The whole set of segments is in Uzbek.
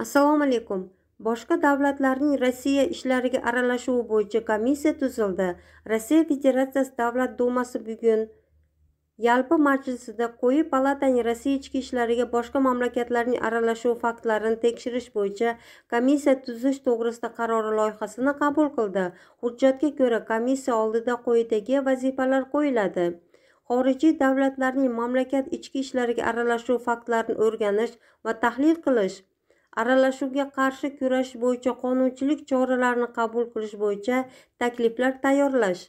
assalomu alaykum boshqa davlatlarning rossiya ishlariga aralashuvi bo'yicha komissiya tuzildi rossiya federatsiyasi davlat dumasi bugun yalpi majlisida quyi palataning rossiya ichki ishlariga boshqa mamlakatlarning aralashuvi faktlarini tekshirish bo'yicha komissiya tuzish to'g'risida qarori loyihasini qabul qildi hujjatga ko'ra komissiya oldida quyidagi vazifalar qo'yiladi xorijiy davlatlarning mamlakat ichki ishlariga aralashuv faktlarini o'rganish va tahlil qilish aralashuvga qarshi kurash bo'yicha qonunchilik choralarini qabul qilish bo'yicha takliflar tayyorlash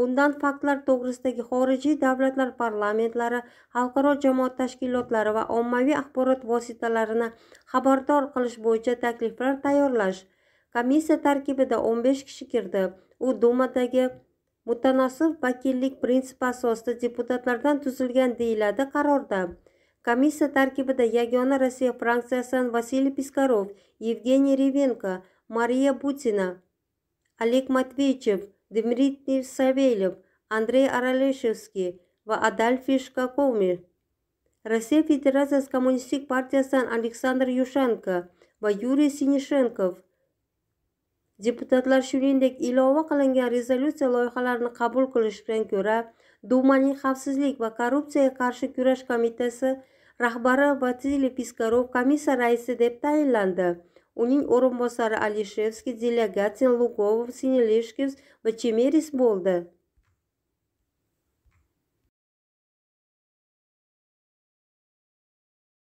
bundan faktlar to'g'risidagi xorijiy davlatlar parlamentlari xalqaro jamoat tashkilotlari va ommaviy axborot vositalarini xabardor qilish bo'yicha takliflar tayyorlash komissiya tarkibida 15 kishi kirdi u dumadagi mutanosib vakillik prinsipi asosida deputatlardan tuzilgan deyiladi qarorda Komissiya tarkibida yagona Rossiya fraksiyasidan Vasiliy Piskarov, Yevgeniy Revenko, Mariya Butina, Oleg Matveyev, Dmitriy Savelyev, Andrey Araleshevskiy va Adalfish Kakovmi. Rossiya Federatsiyasi Kommunistik partiyasidan Aleksandr Yushenko va Yuriy Sinishenkov deputatlar shuningdek ilova qilingan rezolyutsiya loyihalarini qabul qilishdan ko'ra dumaning xavfsizlik va korrupsiyaga qarshi kurash komitasi rahbari vatili piskarov komissiya raisi deb tayinlandi uning o'rinbosari alishevskiy delegatsiya lugov sinilishkiv va chemeris bo'ldi